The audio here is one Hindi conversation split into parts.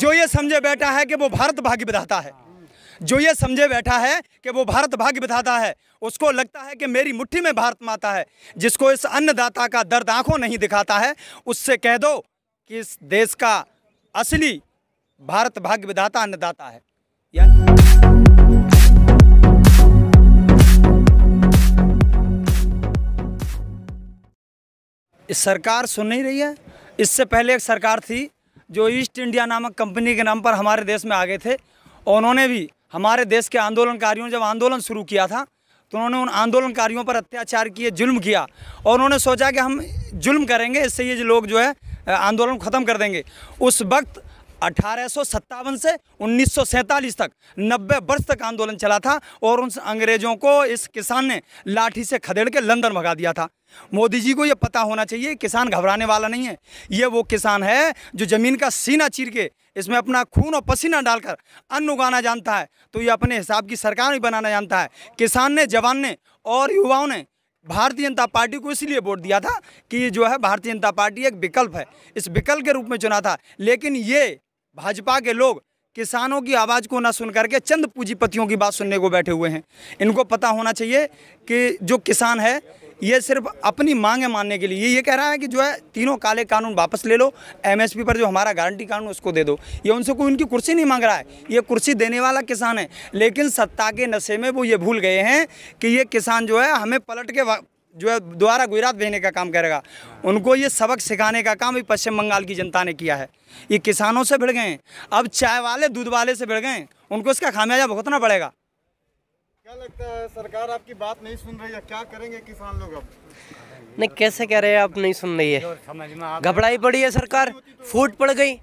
जो ये समझे बैठा है कि वो भारत भाग्य विधाता है जो ये समझे बैठा है कि वो भारत भाग्य विधाता है उसको लगता है कि मेरी मुट्ठी में भारत माता है जिसको इस अन्नदाता का दर्द आंखों नहीं दिखाता है उससे कह दो कि इस देश का असली भारत भाग्य विधाता अन्नदाता है इस सरकार सुन नहीं रही है इससे पहले एक सरकार थी जो ईस्ट इंडिया नामक कंपनी के नाम पर हमारे देश में आ गए थे उन्होंने भी हमारे देश के आंदोलनकारियों ने जब आंदोलन शुरू किया था तो उन्होंने उन आंदोलनकारियों पर अत्याचार किए जुल्म किया और उन्होंने सोचा कि हम जुल्म करेंगे इससे ये जो लोग जो है आंदोलन ख़त्म कर देंगे उस वक्त अठारह से उन्नीस तक 90 वर्ष तक आंदोलन चला था और उन अंग्रेज़ों को इस किसान ने लाठी से खदेड़ के लंदन भगा दिया था मोदी जी को ये पता होना चाहिए किसान घबराने वाला नहीं है ये वो किसान है जो ज़मीन का सीना चीर के इसमें अपना खून और पसीना डालकर अन्न उगाना जानता है तो ये अपने हिसाब की सरकार भी बनाना जानता है किसान ने जवान ने और युवाओं ने भारतीय जनता पार्टी को इसलिए वोट दिया था कि जो है भारतीय जनता पार्टी एक विकल्प है इस विकल्प के रूप में चुना था लेकिन ये भाजपा के लोग किसानों की आवाज़ को ना सुन करके चंद पूंजीपतियों की बात सुनने को बैठे हुए हैं इनको पता होना चाहिए कि जो किसान है ये सिर्फ अपनी मांगें मानने के लिए ये कह रहा है कि जो है तीनों काले कानून वापस ले लो एमएसपी पर जो हमारा गारंटी कानून उसको दे दो ये उनसे कोई उनकी कुर्सी नहीं मांग रहा है ये कुर्सी देने वाला किसान है लेकिन सत्ता के नशे में वो ये भूल गए हैं कि ये किसान जो है हमें पलट के जो है दोबारा गुजरात भेजने का काम करेगा उनको ये सबक सिखाने का काम भी पश्चिम बंगाल की जनता ने किया है ये किसानों से भिड़ गए अब चाय वाले दूध वाले से भिड़ गए उनको इसका खामियाजा भुगतना पड़ेगा क्या लगता है सरकार आपकी बात नहीं सुन रही है क्या करेंगे किसान लोग अब नहीं कैसे कह रहे हैं आप नहीं सुन रही है घबराई पड़ी है सरकार फूट पड़ गई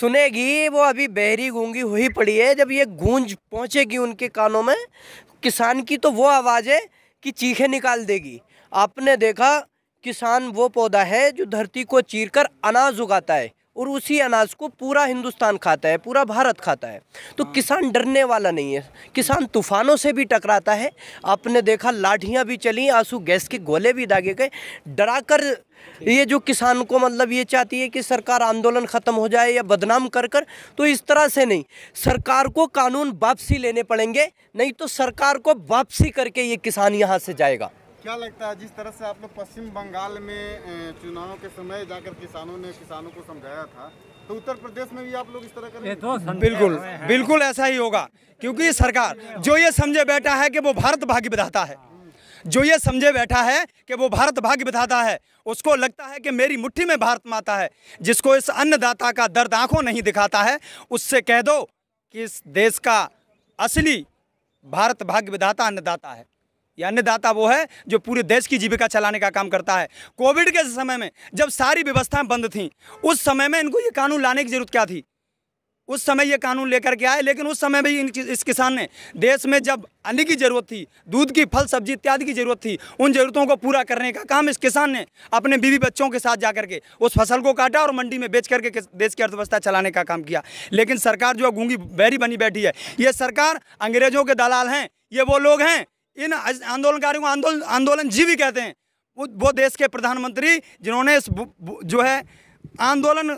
सुनेगी वो अभी बहरी गूंगी हुई पड़ी है जब ये गूंज पहुंचेगी उनके कानों में किसान की तो वो आवाज़ है कि चीखें निकाल देगी आपने देखा किसान वो पौधा है जो धरती को चीरकर अनाज उगाता है और उसी अनाज को पूरा हिंदुस्तान खाता है पूरा भारत खाता है तो हाँ। किसान डरने वाला नहीं है किसान तूफानों से भी टकराता है आपने देखा लाठियाँ भी चली आंसू गैस के गोले भी दागे गए डरा कर ये जो किसान को मतलब ये चाहती है कि सरकार आंदोलन ख़त्म हो जाए या बदनाम कर कर तो इस तरह से नहीं सरकार को कानून वापसी लेने पड़ेंगे नहीं तो सरकार को वापसी करके ये किसान यहाँ से जाएगा क्या लगता है जिस तरह से आप लोग पश्चिम बंगाल में चुनाव के समय जाकर किसानों ने किसानों को समझाया था तो उत्तर प्रदेश में भी आप लोग इस तरह करेंगे तो बिल्कुल बिल्कुल ऐसा ही होगा क्योंकि ये सरकार जो ये समझे बैठा है कि वो भारत भाग्य बताता है जो ये समझे बैठा है कि वो भारत भाग्य बताता है उसको लगता है कि मेरी मुट्ठी में भारत माता है जिसको इस अन्नदाता का दर्द आंखों नहीं दिखाता है उससे कह दो कि इस देश का असली भारत भाग्य विधाता अन्नदाता है अन्नदाता वो है जो पूरे देश की जीविका चलाने का काम करता है कोविड के समय में जब सारी व्यवस्थाएं बंद थीं उस समय में इनको ये कानून लाने की जरूरत क्या थी उस समय ये कानून लेकर के आए लेकिन उस समय भी इन इस किसान ने देश में जब अन्न की ज़रूरत थी दूध की फल सब्जी इत्यादि की ज़रूरत थी उन ज़रूरतों को पूरा करने का काम इस किसान ने अपने बीवी बच्चों के साथ जा करके उस फसल को काटा और मंडी में बेच करके देश की अर्थव्यवस्था चलाने का काम किया लेकिन सरकार जो है गूंगी बैरी बनी बैठी है ये सरकार अंग्रेज़ों के दलाल हैं ये वो लोग हैं इन आंदोलनकारियों को आंदोलन आंदोलन जीवी कहते हैं वो देश के प्रधानमंत्री जिन्होंने इस जो है आंदोलन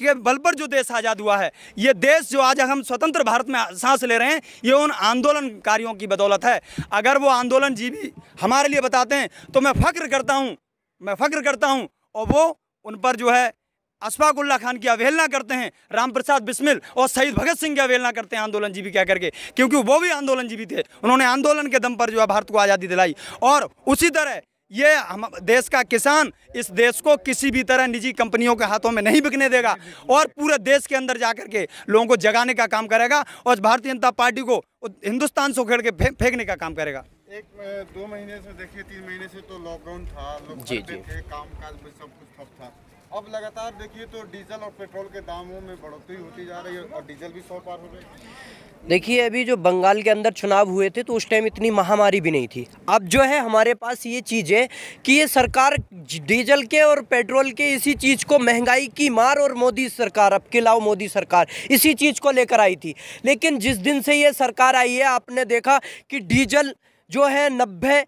के बल पर जो देश आज़ाद हुआ है ये देश जो आज हम स्वतंत्र भारत में सांस ले रहे हैं ये उन आंदोलनकारियों की बदौलत है अगर वो आंदोलन जीवी हमारे लिए बताते हैं तो मैं फ़ख्र करता हूँ मैं फ़ख्र करता हूँ और वो उन पर जो है अशफाकुल्ला खान की अवहेलना करते हैं राम प्रसाद बिस्मिल और शहीद भगत सिंह की अवहेलना करते हैं आंदोलन जीवी क्या करके क्योंकि वो भी आंदोलन जीवी थे उन्होंने आंदोलन के दम पर जो है भारत को आज़ादी दिलाई और उसी तरह ये हम देश का किसान इस देश को किसी भी तरह निजी कंपनियों के हाथों में नहीं बिकने देगा और पूरे देश के अंदर जा करके लोगों को जगाने का काम करेगा और भारतीय जनता पार्टी को हिंदुस्तान से उखेड़ के फेंकने का काम करेगा एक दो महीने से देखिए तीन महीने से तो लॉकडाउन था लोग जी जी थे, काम काज में सब कुछ ठप था अब लगातार देखिए तो डीजल और पेट्रोल के दामों में बढ़ोतरी होती जा रही है और डीजल भी सौ पार हो गई देखिए अभी जो बंगाल के अंदर चुनाव हुए थे तो उस टाइम इतनी महामारी भी नहीं थी अब जो है हमारे पास ये चीज़ है कि ये सरकार डीजल के और पेट्रोल के इसी चीज़ को महंगाई की मार और मोदी सरकार अब किलाओ मोदी सरकार इसी चीज़ को लेकर आई थी लेकिन जिस दिन से ये सरकार आई है आपने देखा कि डीजल जो है नब्बे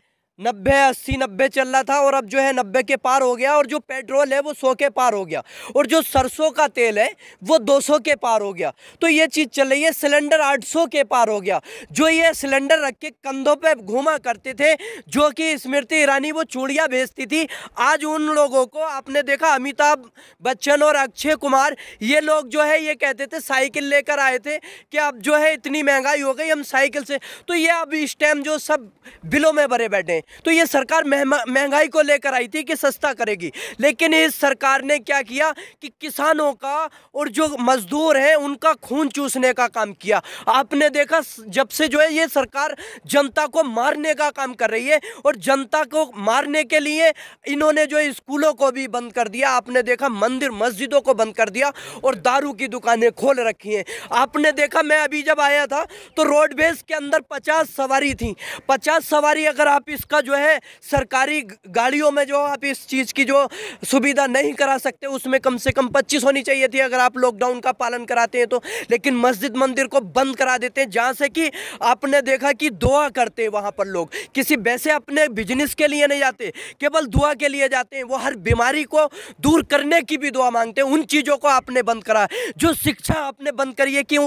नब्बे अस्सी नब्बे चल रहा था और अब जो है नब्बे के पार हो गया और जो पेट्रोल है वो सौ के पार हो गया और जो सरसों का तेल है वो दो सौ के पार हो गया तो ये चीज़ चल रही है सिलेंडर आठ सौ के पार हो गया जो ये सिलेंडर रख के कंधों पर घूमा करते थे जो कि स्मृति ईरानी वो चूड़िया भेजती थी आज उन लोगों को आपने देखा अमिताभ बच्चन और अक्षय कुमार ये लोग जो है ये कहते थे साइकिल लेकर आए थे कि अब जो है इतनी महंगाई हो गई हम साइकिल से तो ये अब इस टाइम जो सब बिलों में भरे बैठे हैं तो ये सरकार महंगाई को लेकर आई थी कि सस्ता करेगी लेकिन इस सरकार ने क्या किया कि किसानों का और जो मजदूर हैं उनका खून चूसने का काम किया आपने देखा जब से जो है ये सरकार जनता को मारने का काम कर रही है और जनता को मारने के लिए इन्होंने जो स्कूलों को भी बंद कर दिया आपने देखा मंदिर मस्जिदों को बंद कर दिया और दारू की दुकानें खोल रखी हैं आपने देखा मैं अभी जब आया था तो रोडवेज के अंदर पचास सवारी थी पचास सवारी अगर आप इस उसका जो है सरकारी गाड़ियों में जो आप इस चीज़ की जो सुविधा नहीं करा सकते उसमें कम से कम पच्चीस होनी चाहिए थी अगर आप लॉकडाउन का पालन कराते हैं तो लेकिन मस्जिद मंदिर को बंद करा देते हैं जहाँ से कि आपने देखा कि दुआ करते हैं वहाँ पर लोग किसी वैसे अपने बिजनेस के लिए नहीं जाते केवल दुआ के लिए जाते हैं वो हर बीमारी को दूर करने की भी दुआ मांगते हैं उन चीज़ों को आपने बंद करा जो शिक्षा आपने बंद करी है कि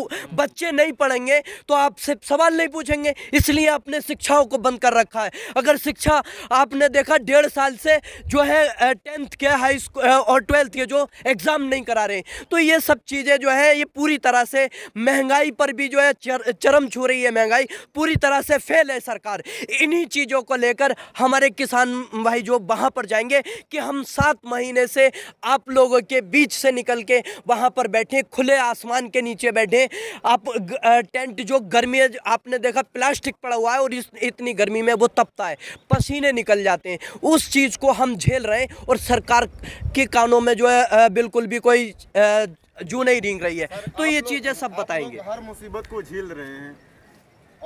बच्चे नहीं पढ़ेंगे तो आपसे सवाल नहीं पूछेंगे इसलिए आपने शिक्षाओं को बंद कर रखा है अगर उच्चतर शिक्षा आपने देखा डेढ़ साल से जो है टेंथ के हाई स्कूल और ट्वेल्थ के जो एग्ज़ाम नहीं करा रहे तो ये सब चीज़ें जो है ये पूरी तरह से महंगाई पर भी जो है चर, चरम छू रही है महंगाई पूरी तरह से फेल है सरकार इन्हीं चीज़ों को लेकर हमारे किसान भाई जो वहाँ पर जाएंगे कि हम सात महीने से आप लोगों के बीच से निकल के वहाँ पर बैठे खुले आसमान के नीचे बैठे आप टेंट जो गर्मी आपने देखा प्लास्टिक पड़ा हुआ है और इतनी गर्मी में वो तपता है पसीने निकल जाते हैं उस चीज़ को हम झेल रहे हैं और सरकार के कानों में जो है बिल्कुल भी कोई जू नहीं रिंग रही है तो ये चीज़ें सब बताएंगे हर मुसीबत को झेल रहे हैं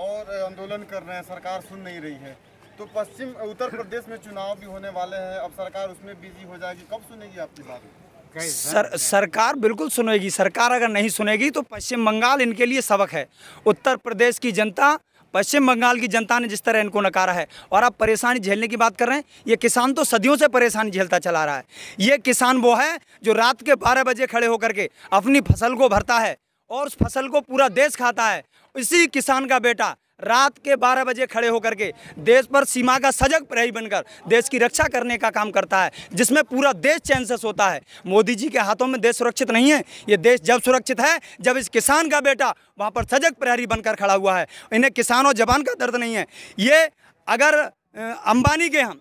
और आंदोलन कर रहे हैं सरकार सुन नहीं रही है तो पश्चिम उत्तर प्रदेश में चुनाव भी होने वाले हैं अब सरकार उसमें बिजी हो जाएगी कब सुनेगी आपकी बात सर सरकार बिल्कुल सुनेगी सरकार अगर नहीं सुनेगी तो पश्चिम बंगाल इनके लिए सबक है उत्तर प्रदेश की जनता पश्चिम बंगाल की जनता ने जिस तरह इनको नकारा है और आप परेशानी झेलने की बात कर रहे हैं ये किसान तो सदियों से परेशानी झेलता चला रहा है ये किसान वो है जो रात के बारह बजे खड़े होकर के अपनी फसल को भरता है और उस फसल को पूरा देश खाता है इसी किसान का बेटा रात के 12 बजे खड़े होकर के देश पर सीमा का सजग प्रहरी बनकर देश की रक्षा करने का काम करता है जिसमें पूरा देश चैन से सोता है मोदी जी के हाथों में देश सुरक्षित नहीं है ये देश जब सुरक्षित है जब इस किसान का बेटा वहाँ पर सजग प्रहरी बनकर खड़ा हुआ है इन्हें किसान और जवान का दर्द नहीं है ये अगर अंबानी के हम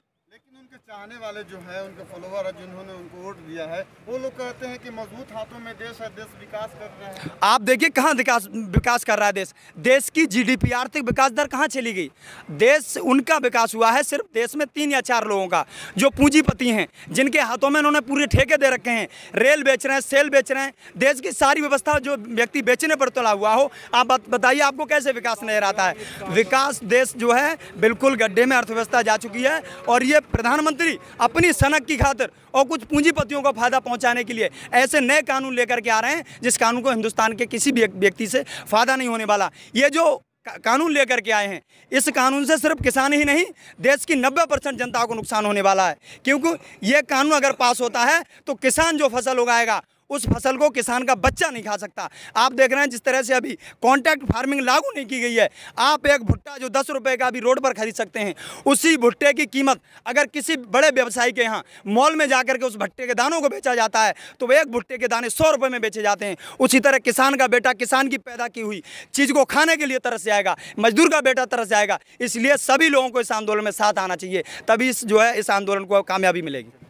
चाहने वाले जो है उनके फॉलोवर है जिन्होंने उनको वोट दिया है वो लोग कहते हैं कि मजबूत हाथों में देश है देश विकास कर रहा है आप देखिए कहाँ विकास विकास कर रहा है देश देश की जीडीपी आर्थिक विकास दर कहाँ चली गई देश उनका विकास हुआ है सिर्फ देश में तीन या चार लोगों का जो पूंजीपति हैं जिनके हाथों में उन्होंने पूरे ठेके दे रखे हैं रेल बेच रहे हैं सेल बेच रहे हैं देश की सारी व्यवस्था जो व्यक्ति बेचने पर तुला हुआ हो आप बताइए आपको कैसे विकास नजर आता है विकास देश जो है बिल्कुल गड्ढे में अर्थव्यवस्था जा चुकी है और ये प्रधानमंत्री मंत्री अपनी सनक की खातर और कुछ पूंजीपतियों को फायदा पहुंचाने के लिए ऐसे नए कानून लेकर के आ रहे हैं जिस कानून को हिंदुस्तान के किसी भी व्यक्ति से फायदा नहीं होने वाला ये जो कानून लेकर के आए हैं इस कानून से सिर्फ किसान ही नहीं देश की 90 परसेंट जनता को नुकसान होने वाला है क्योंकि ये कानून अगर पास होता है तो किसान जो फसल उगाएगा उस फसल को किसान का बच्चा नहीं खा सकता आप देख रहे हैं जिस तरह से अभी कॉन्ट्रैक्ट फार्मिंग लागू नहीं की गई है आप एक भुट्टा जो दस रुपये का अभी रोड पर खरीद सकते हैं उसी भुट्टे की कीमत अगर किसी बड़े व्यवसायी के यहाँ मॉल में जा के उस भुट्टे के दानों को बेचा जाता है तो एक भुट्टे के दाने सौ रुपये में बेचे जाते हैं उसी तरह किसान का बेटा किसान की पैदा की हुई चीज़ को खाने के लिए तरस जाएगा मजदूर का बेटा तरस जाएगा इसलिए सभी लोगों को इस आंदोलन में साथ आना चाहिए तभी इस जो है इस आंदोलन को कामयाबी मिलेगी